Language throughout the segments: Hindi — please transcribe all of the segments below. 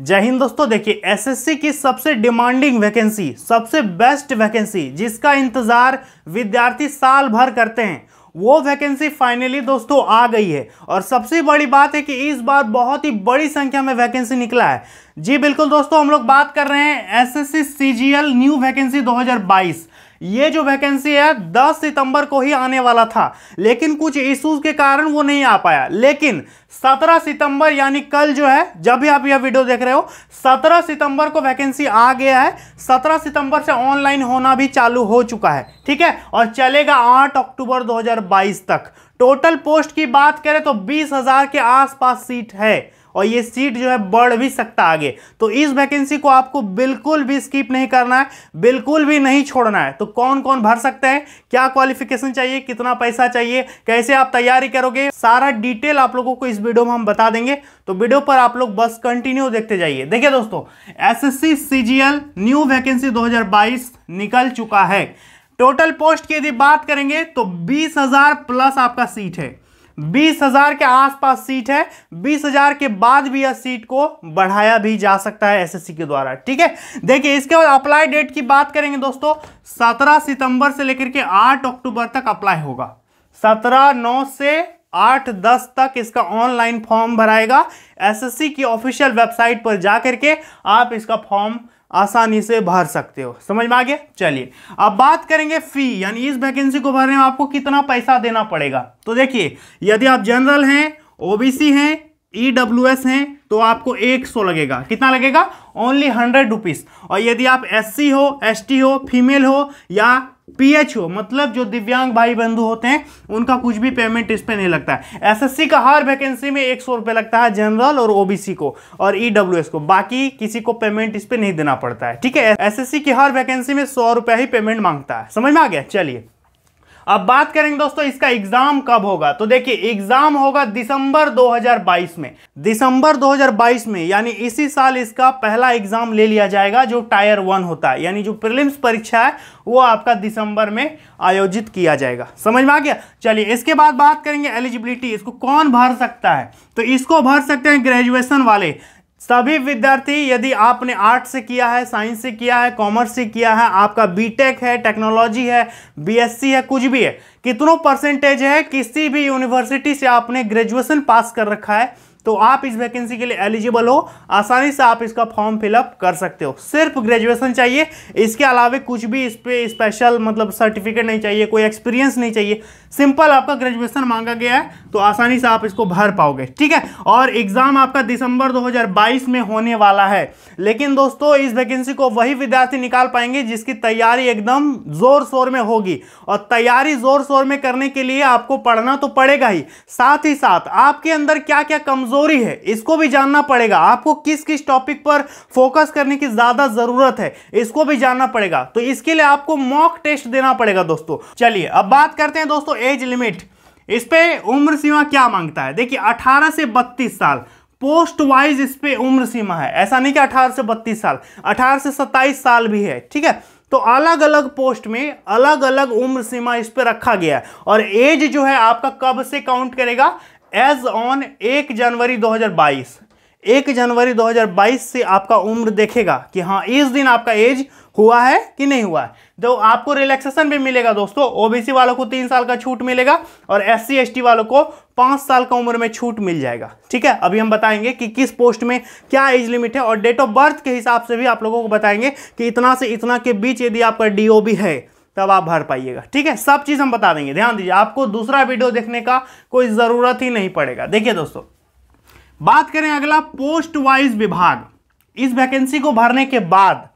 जय हिंद दोस्तों देखिए एसएससी की सबसे डिमांडिंग वैकेंसी सबसे बेस्ट वैकेंसी जिसका इंतजार विद्यार्थी साल भर करते हैं वो वैकेंसी फाइनली दोस्तों आ गई है और सबसे बड़ी बात है कि इस बार बहुत ही बड़ी संख्या में वैकेंसी निकला है जी बिल्कुल दोस्तों हम लोग बात कर रहे हैं एसएससी सीजीएल न्यू वैकेंसी 2022 ये जो वैकेंसी है 10 सितंबर को ही आने वाला था लेकिन कुछ इश्यूज के कारण वो नहीं आ पाया लेकिन 17 सितंबर यानी कल जो है जब भी आप यह वीडियो देख रहे हो 17 सितंबर को वैकेंसी आ गया है 17 सितंबर से ऑनलाइन होना भी चालू हो चुका है ठीक है और चलेगा 8 अक्टूबर 2022 तक टोटल पोस्ट की बात करें तो बीस हजार के आसपास सीट है और ये सीट जो है बढ़ भी सकता आगे तो इस वैकेंसी को आपको बिल्कुल भी स्किप नहीं करना है बिल्कुल भी नहीं छोड़ना है तो कौन कौन भर सकते हैं क्या क्वालिफिकेशन चाहिए कितना पैसा चाहिए कैसे आप तैयारी करोगे सारा डिटेल आप लोगों को इस वीडियो में हम बता देंगे तो वीडियो पर आप लोग बस कंटिन्यू देखते जाइए देखिए दोस्तों एस सीजीएल न्यू वैकेंसी दो निकल चुका है टोटल पोस्ट की यदि बात करेंगे तो 20,000 प्लस आपका सीट है बीस हजार के आसपास सीट है बीस हजार के बाद भी यह सीट को बढ़ाया भी जा सकता है एसएससी के द्वारा ठीक है देखिए इसके बाद अप्लाई डेट की बात करेंगे दोस्तों सत्रह सितंबर से लेकर के आठ अक्टूबर तक अप्लाई होगा सत्रह नौ से आठ दस तक इसका ऑनलाइन फॉर्म भराएगा एसएससी की ऑफिशियल वेबसाइट पर जाकर के आप इसका फॉर्म आसानी से भर सकते हो समझ में आ गया चलिए अब बात करेंगे फी यानी इस वैकेंसी को भरने में आपको कितना पैसा देना पड़ेगा तो देखिए यदि आप जनरल हैं ओबीसी हैं ईडब्ल्यूएस e हैं तो आपको 100 लगेगा कितना लगेगा ओनली हंड्रेड रुपीज़ और यदि आप एससी हो एसटी हो फीमेल हो या पीएच हो मतलब जो दिव्यांग भाई बंधु होते हैं उनका कुछ भी पेमेंट इस पे नहीं लगता है एसएससी का हर वैकेंसी में एक सौ रुपये लगता है जनरल और ओबीसी को और ईडब्ल्यूएस e को बाकी किसी को पेमेंट इस पे नहीं देना पड़ता है ठीक है एसएससी की हर वैकेंसी में सौ रुपये ही पेमेंट मांगता है समझ में आ गया चलिए अब बात करेंगे दोस्तों इसका एग्जाम कब होगा तो देखिए एग्जाम होगा दिसंबर 2022 में दिसंबर 2022 में यानी इसी साल इसका पहला एग्जाम ले लिया जाएगा जो टायर वन होता है यानी जो प्रीलिम्स परीक्षा है वो आपका दिसंबर में आयोजित किया जाएगा समझ में आ गया चलिए इसके बाद बात करेंगे एलिजिबिलिटी इसको कौन भर सकता है तो इसको भर सकते हैं ग्रेजुएशन वाले सभी विद्यार्थी यदि आपने आर्ट से किया है साइंस से किया है कॉमर्स से किया है आपका बीटेक है टेक्नोलॉजी है बीएससी है कुछ भी है कितनों परसेंटेज है किसी भी यूनिवर्सिटी से आपने ग्रेजुएशन पास कर रखा है तो आप इस वैकेंसी के लिए एलिजिबल हो आसानी से आप इसका फॉर्म फिलअप कर सकते हो सिर्फ ग्रेजुएशन चाहिए इसके अलावा कुछ भी इस पर स्पेशल मतलब सर्टिफिकेट नहीं चाहिए कोई एक्सपीरियंस नहीं चाहिए सिंपल आपका ग्रेजुएशन मांगा गया है तो आसानी से आप इसको भर पाओगे ठीक है और एग्ज़ाम आपका दिसंबर 2022 में होने वाला है लेकिन दोस्तों इस वैकेंसी को वही विद्यार्थी निकाल पाएंगे जिसकी तैयारी एकदम ज़ोर शोर में होगी और तैयारी ज़ोर शोर में करने के लिए आपको पढ़ना तो पड़ेगा ही साथ ही साथ आपके अंदर क्या क्या कमजोर कमजोरी है इसको भी जानना पड़ेगा आपको किस किस टॉपिक पर फोकस करने की ज्यादा जरूरत है इसको भी जानना पड़ेगा तो इसके लिए आपको मॉक टेस्ट देना पड़ेगा दोस्तों चलिए अब बात करते हैं दोस्तों एज लिमिट इस पे उम्र सीमा क्या मांगता है देखिए 18 से 32 साल पोस्ट वाइज इस पे उम्र सीमा है ऐसा नहीं कि 18 से 32 साल 18 से 27 साल भी है ठीक है तो अलग अलग पोस्ट में अलग अलग उम्र सीमा इस पे रखा गया है और एज जो है आपका कब से काउंट करेगा एज ऑन एक जनवरी 2022 एक जनवरी 2022 से आपका उम्र देखेगा कि हाँ इस दिन आपका एज हुआ है कि नहीं हुआ है तो आपको रिलैक्सेशन भी मिलेगा दोस्तों ओबीसी वालों को तीन साल का छूट मिलेगा और एस सी वालों को पाँच साल का उम्र में छूट मिल जाएगा ठीक है अभी हम बताएंगे कि किस पोस्ट में क्या एज लिमिट है और डेट ऑफ बर्थ के हिसाब से भी आप लोगों को बताएंगे कि इतना से इतना के बीच यदि आपका डी है तब आप भर पाइएगा ठीक है सब चीज़ हम बता देंगे ध्यान दीजिए आपको दूसरा वीडियो देखने का कोई ज़रूरत ही नहीं पड़ेगा देखिए दोस्तों बात करें अगला पोस्ट वाइज विभाग इस वैकेंसी को भरने के बाद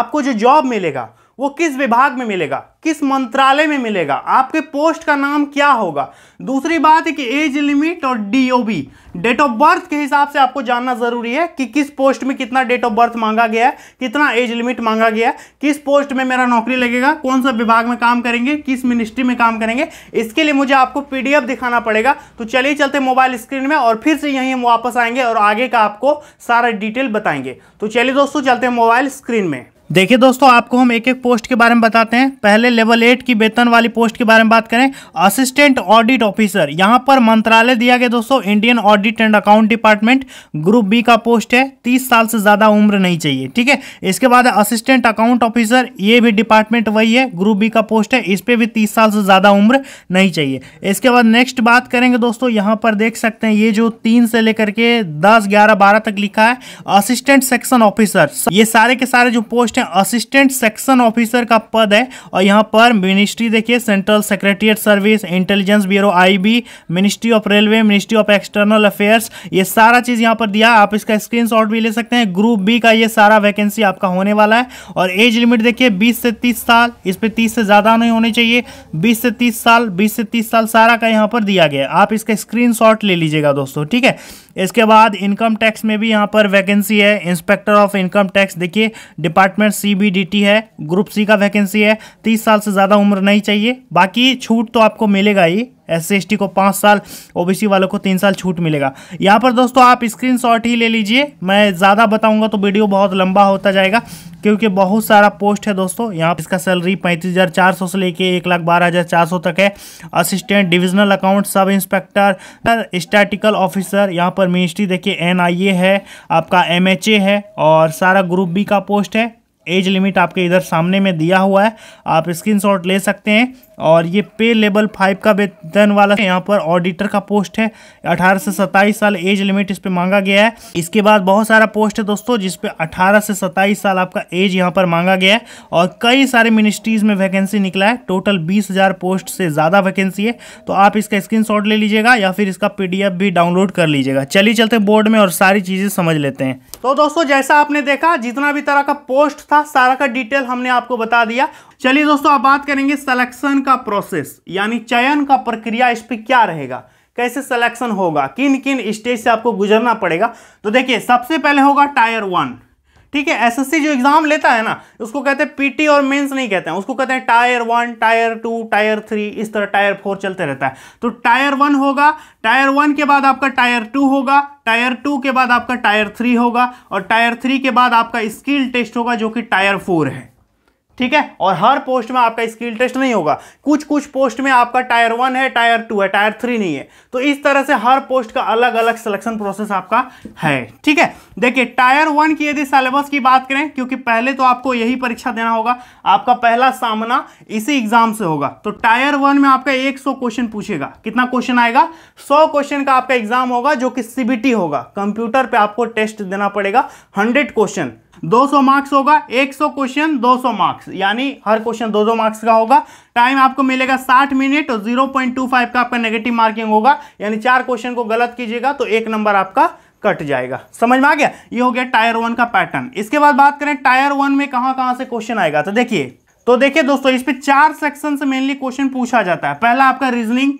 आपको जो जॉब मिलेगा वो किस विभाग में मिलेगा किस मंत्रालय में मिलेगा आपके पोस्ट का नाम क्या होगा दूसरी बात है कि एज लिमिट और बी डेट ऑफ बर्थ के हिसाब से आपको जानना जरूरी है कि किस पोस्ट में कितना डेट ऑफ बर्थ मांगा गया है कितना एज लिमिट मांगा गया है किस पोस्ट में मेरा नौकरी लगेगा कौन सा विभाग में काम करेंगे किस मिनिस्ट्री में काम करेंगे इसके लिए मुझे आपको एफ दिखाना पड़ेगा तो चलिए चलते मोबाइल स्क्रीन में और फिर से यहीं हम वापस आएंगे और आगे का आपको सारा डिटेल बताएंगे तो चलिए दोस्तों चलते हैं मोबाइल स्क्रीन में देखिए दोस्तों आपको हम एक एक पोस्ट के बारे में बताते हैं पहले लेवल एट की वेतन वाली पोस्ट के बारे में बात करें असिस्टेंट ऑडिट ऑफिसर यहाँ पर मंत्रालय दिया गया दोस्तों Indian audit and account department group B का पोस्ट है तीस साल से ज़्यादा उम्र नहीं चाहिए ठीक है इसके बाद असिस्टेंट अकाउंट ऑफिसर ये भी डिपार्टमेंट वही है ग्रुप बी का पोस्ट है इस पर भी तीस साल से ज़्यादा उम्र नहीं चाहिए इसके बाद नेक्स्ट बात करेंगे दोस्तों यहाँ पर देख सकते हैं ये जो तीन से लेकर के दस ग्यारह बारह तक लिखा है असिस्टेंट सेक्शन ऑफिसर ये सारे के सारे जो पोस्ट है देखें असिस्टेंट सेक्शन ऑफिसर का पद है और यहाँ पर मिनिस्ट्री देखिए central secretariat service intelligence bureau IB ministry of railway ministry of external affairs ये सारा चीज़ यहाँ पर दिया आप इसका स्क्रीनशॉट भी ले सकते हैं ग्रुप बी का ये सारा वैकेंसी आपका होने वाला है और एज लिमिट देखिए बीस से तीस साल इस पर तीस से ज़्यादा नहीं होने चाहिए बीस से तीस साल बीस से तीस साल सारा का यहाँ पर दिया गया आप इसका स्क्रीन ले लीजिएगा दोस्तों ठीक है इसके बाद इनकम टैक्स में भी यहाँ पर वैकेंसी है इंस्पेक्टर ऑफ इनकम टैक्स देखिए डिपार्टमेंट सीबीडीटी है ग्रुप सी का वैकेंसी है तीस साल से ज़्यादा उम्र नहीं चाहिए बाकी छूट तो आपको मिलेगा ही एस सी को पाँच साल ओबीसी वालों को तीन साल छूट मिलेगा यहाँ पर दोस्तों आप स्क्रीन ही ले लीजिए मैं ज़्यादा बताऊँगा तो वीडियो बहुत लंबा होता जाएगा क्योंकि बहुत सारा पोस्ट है दोस्तों यहाँ इसका सैलरी पैंतीस हज़ार चार सौ से लेके एक लाख बारह हज़ार चार सौ तक है assistant divisional account sub inspector statistical officer यहाँ पर मिनिस्ट्री देखिए एन आई ए है आपका एम है और सारा ग्रुप बी का पोस्ट है एज लिमिट आपके इधर सामने में दिया हुआ है आप स्क्रीनशॉट ले सकते हैं और ये पे लेवल फाइव का वेतन वाला है यहाँ पर ऑडिटर का पोस्ट है अठारह से सत्ताईस साल एज लिमिट इस पर मांगा गया है इसके बाद बहुत सारा पोस्ट है दोस्तों जिसपे अठारह से सत्ताईस साल आपका एज यहाँ पर मांगा गया है और कई सारे मिनिस्ट्रीज में वैकेंसी निकला है टोटल बीस पोस्ट से ज़्यादा वैकेंसी है तो आप इसका स्क्रीन ले लीजिएगा या फिर इसका पी भी डाउनलोड कर लीजिएगा चलिए चलते बोर्ड में और सारी चीज़ें समझ लेते हैं तो दोस्तों जैसा आपने देखा जितना भी तरह का पोस्ट था सारा का डिटेल हमने आपको बता दिया चलिए दोस्तों आप बात करेंगे सलेक्शन का का प्रोसेस यानी चयन का प्रक्रिया इस पर क्या रहेगा कैसे सिलेक्शन होगा किन किन स्टेज से आपको गुजरना पड़ेगा तो देखिए सबसे पहले होगा टायर वन ठीक है एसएससी जो एग्जाम लेता है ना उसको कहते हैं पीटी और मेंस नहीं कहते हैं उसको कहते हैं tier one tier two tier three इस तरह टायर फोर चलते रहता है तो टायर वन होगा टायर वन के बाद आपका टायर टू होगा टायर टू के बाद आपका टायर थ्री होगा और टायर थ्री के बाद आपका स्किल टेस्ट होगा जो कि टायर फोर है ठीक है और हर पोस्ट में आपका स्किल टेस्ट नहीं होगा कुछ कुछ पोस्ट में आपका टायर वन है टायर टू है टायर थ्री नहीं है तो इस तरह से हर पोस्ट का अलग अलग सिलेक्शन प्रोसेस आपका है ठीक है देखिए टायर वन की यदि सिलेबस की बात करें क्योंकि पहले तो आपको यही परीक्षा देना होगा आपका पहला सामना इसी एग्जाम से होगा तो टायर वन में आपका एक क्वेश्चन पूछेगा कितना क्वेश्चन आएगा सौ क्वेश्चन का आपका एग्जाम होगा जो कि सीबीटी होगा कंप्यूटर पर आपको टेस्ट देना पड़ेगा हंड्रेड क्वेश्चन 200 मार्क्स होगा 100 क्वेश्चन 200 मार्क्स यानी हर क्वेश्चन 200 मार्क्स का होगा टाइम आपको मिलेगा 60 मिनट और 0.25 का आपका नेगेटिव मार्किंग होगा यानी चार क्वेश्चन को गलत कीजिएगा तो एक नंबर आपका कट जाएगा समझ में आ गया ये हो गया टायर वन का पैटर्न इसके बाद बात करें टायर वन में कहाँ कहाँ से क्वेश्चन आएगा तो देखिए तो देखिए दोस्तों इस पर चार सेक्शन से मेनली क्वेश्चन पूछा जाता है पहला आपका रीजनिंग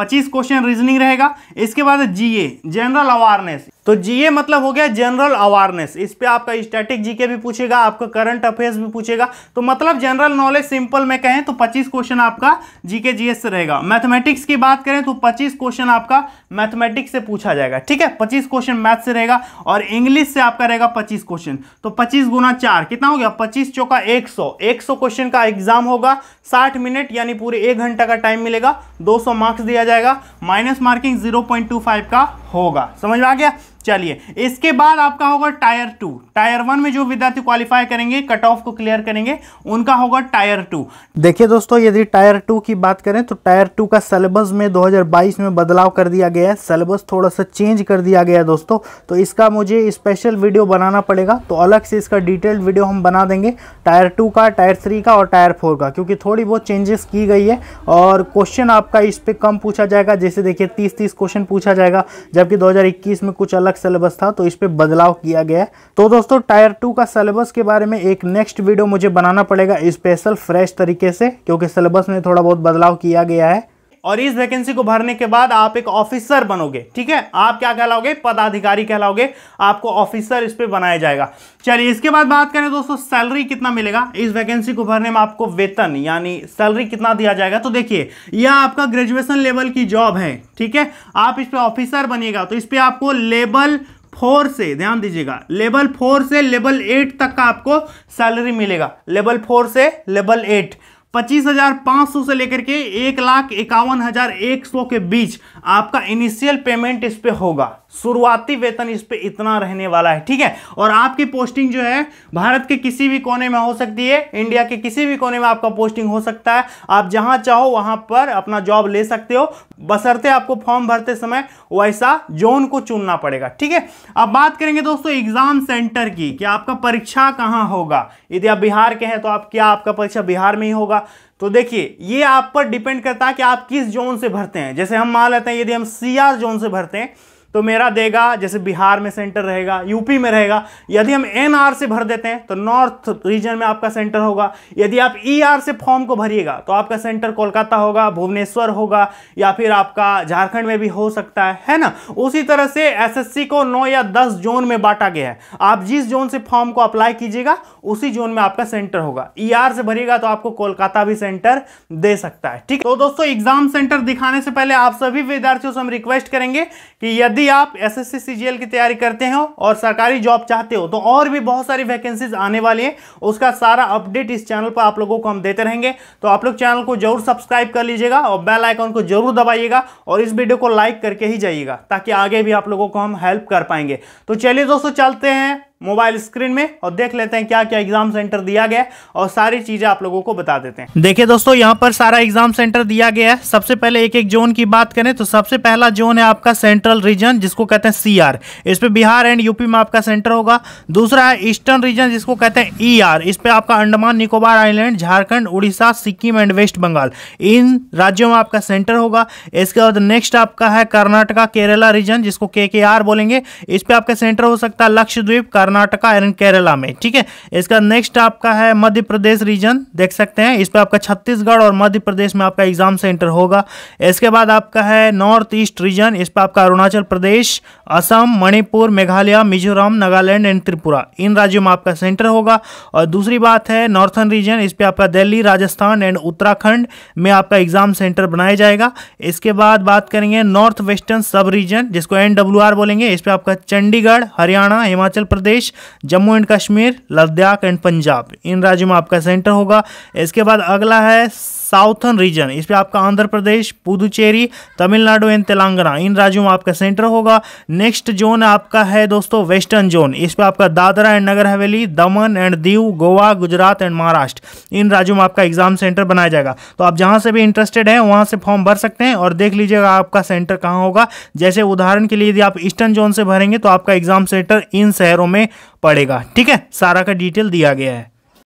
25 क्वेश्चन रीजनिंग रहेगा इसके बाद जीए जनरल अवेयरनेस तो जीए मतलब हो गया जनरल अवेयरनेस इस पे आपका स्टैटिक जीके भी पूछेगा आपका करंट अफेयर्स भी पूछेगा तो मतलब जनरल नॉलेज सिंपल में कहें तो 25 क्वेश्चन आपका जीके जीएस से रहेगा मैथमेटिक्स की बात करें तो 25 क्वेश्चन आपका मैथमेटिक्स से पूछा जाएगा ठीक है 25 क्वेश्चन मैथ से रहेगा और इंग्लिश से आपका रहेगा पच्चीस क्वेश्चन तो पच्चीस गुना चार कितना हो गया पच्चीस चौका एक सौ क्वेश्चन का एग्जाम होगा साठ मिनट यानी पूरे एक घंटा का टाइम मिलेगा दो मार्क्स दिया जाएगा माइनस मार्किंग जीरो का होगा समझ में आ गया चलिए इसके बाद आपका होगा टायर टू टायर वन में जो विद्यार्थी क्वालिफाई करेंगे कट ऑफ को क्लियर करेंगे उनका होगा टायर टू देखिए दोस्तों यदि टायर टू की बात करें तो टायर टू का सिलेबस में 2022 में बदलाव कर दिया गया है सिलेबस थोड़ा सा चेंज कर दिया गया है दोस्तों तो इसका मुझे स्पेशल वीडियो बनाना पड़ेगा तो अलग से इसका डिटेल्ड वीडियो हम बना देंगे टायर टू का टायर थ्री का और टायर फोर का क्योंकि थोड़ी बहुत चेंजेस की गई है और क्वेश्चन आपका इस पर कम पूछा जाएगा जैसे देखिए तीस तीस क्वेश्चन पूछा जाएगा जबकि दो में कुछ अलग अलग सिलेबस था तो इस पर बदलाव किया गया तो दोस्तों टायर टू का सिलेबस के बारे में एक नेक्स्ट वीडियो मुझे बनाना पड़ेगा स्पेशल फ्रेश तरीके से क्योंकि सिलेबस में थोड़ा बहुत बदलाव किया गया है और इस वैकेंसी को भरने के बाद आप एक ऑफिसर बनोगे ठीक है आप क्या कहलाओगे पदाधिकारी कहलाओगे आपको ऑफिसर इस पर बनाया जाएगा चलिए इसके बाद बात करें दोस्तों सैलरी कितना मिलेगा इस वैकेंसी को भरने में आपको वेतन यानी सैलरी कितना दिया जाएगा तो देखिए यह आपका ग्रेजुएशन लेवल की जॉब है ठीक है आप इस पर ऑफिसर बनिएगा तो इस पर आपको लेवल फोर से ध्यान दीजिएगा लेवल फोर से लेवल एट तक का आपको सैलरी मिलेगा लेवल फोर से लेवल एट पच्चीस हजार पाँच सौ से लेकर के एक लाख इक्यावन हजार एक सौ के बीच आपका इनिशियल पेमेंट इस पर होगा शुरुआती वेतन इस पे इतना रहने वाला है ठीक है और आपकी पोस्टिंग जो है भारत के किसी भी कोने में हो सकती है इंडिया के किसी भी कोने में आपका पोस्टिंग हो सकता है आप जहां चाहो वहां पर अपना जॉब ले सकते हो बसरते आपको फॉर्म भरते समय वैसा जोन को चुनना पड़ेगा ठीक है अब बात करेंगे दोस्तों एग्जाम सेंटर की कि आपका परीक्षा कहाँ होगा यदि आप बिहार के हैं तो आप क्या आपका परीक्षा बिहार में ही होगा तो देखिए ये आप पर डिपेंड करता है कि आप किस जोन से भरते हैं जैसे हम मान लेते हैं यदि हम सीआर जोन से भरते हैं तो मेरा देगा जैसे बिहार में सेंटर रहेगा यूपी में रहेगा यदि हम एनआर से भर देते हैं तो नॉर्थ रीजन में आपका सेंटर होगा यदि आप ईआर e से फॉर्म को भरिएगा तो आपका सेंटर कोलकाता होगा भुवनेश्वर होगा या फिर आपका झारखंड में भी हो सकता है है ना उसी तरह से एसएससी को नौ या दस जोन में बांटा गया है आप जिस जोन से फॉर्म को अप्लाई कीजिएगा उसी जोन में आपका सेंटर होगा आर e से भरिएगा तो आपको कोलकाता भी सेंटर दे सकता है ठीक है तो दोस्तों एग्जाम सेंटर दिखाने से पहले आप सभी विद्यार्थियों से हम रिक्वेस्ट करेंगे कि यदि भी आप एसएससी सीजीएल की तैयारी करते हो और सरकारी जॉब चाहते हो तो और भी बहुत सारी वैकेंसीज आने वाली हैं उसका सारा अपडेट इस चैनल पर आप लोगों को हम देते रहेंगे तो आप लोग चैनल को जरूर सब्सक्राइब कर लीजिएगा और बेल आइकॉन को जरूर दबाइएगा और इस वीडियो को लाइक करके ही जाइएगा ताकि आगे भी आप लोगों को हम हेल्प कर पाएंगे तो चलिए दोस्तों चलते हैं मोबाइल स्क्रीन में और देख लेते हैं क्या क्या एग्जाम सेंटर दिया गया और सारी चीजें आप लोगों को बता देते हैं देखिए दोस्तों यहाँ पर सारा एग्जाम सेंटर दिया गया है सबसे पहले एक एक जोन की बात करें तो सबसे पहला जोन है आपका सेंट्रल रीजन जिसको कहते हैं आर इस पर बिहार एंड यूपी में आपका सेंटर होगा दूसरा है ईस्टर्न रीजन जिसको कहते हैं ई आर इस पे आपका Andaman Nicobar island Jharkhand Orissa Sikkim and west Bengal इन राज्यों में आपका सेंटर होगा इसके बाद नेक्स्ट आपका है कर्नाटका केरला रीजन जिसको के बोलेंगे इस पर आपका सेंटर हो सकता है लक्षद्वीप कर्नाटका एंड केरला में ठीक है इसका नेक्स्ट आपका है मध्य प्रदेश रीजन देख सकते हैं इस पर आपका छत्तीसगढ़ और मध्य प्रदेश में आपका एग्जाम सेंटर होगा इसके बाद आपका है नॉर्थ ईस्ट रीजन इस पर आपका अरुणाचल प्रदेश असम मणिपुर मेघालय मिजोरम नागालैंड एंड त्रिपुरा इन राज्यों में आपका सेंटर होगा और दूसरी बात है नॉर्थन रीजन इस पर आपका दिल्ली राजस्थान एंड उत्तराखंड में आपका एग्जाम सेंटर बनाया जाएगा इसके बाद बात करेंगे नॉर्थ वेस्टर्न सब रीजन जिसको एन बोलेंगे इस पर आपका चंडीगढ़ हरियाणा हिमाचल प्रदेश प्रदेश जम्मू एंड कश्मीर लद्दाख एंड पंजाब इन राज्यों में आपका सेंटर होगा इसके बाद अगला है साउथर्न रीजन इस पर आपका आंध्र प्रदेश पुदुचेरी तमिलनाडु एंड तेलंगाना इन राज्यों में आपका सेंटर होगा नेक्स्ट जोन आपका है दोस्तों वेस्टर्न जोन इस पर आपका Dadra and Nagar Haveli Daman and Diu Goa Gujarat and Maharashtra इन राज्यों में आपका एग्जाम सेंटर बनाया जाएगा तो आप जहाँ से भी इंटरेस्टेड हैं वहाँ से फॉर्म भर सकते हैं और देख लीजिएगा आपका सेंटर कहाँ होगा जैसे उदाहरण के लिए यदि आप ईस्टर्न जोन से भरेंगे तो आपका एग्जाम सेंटर इन शहरों में पड़ेगा ठीक है सारा का डिटेल दिया गया है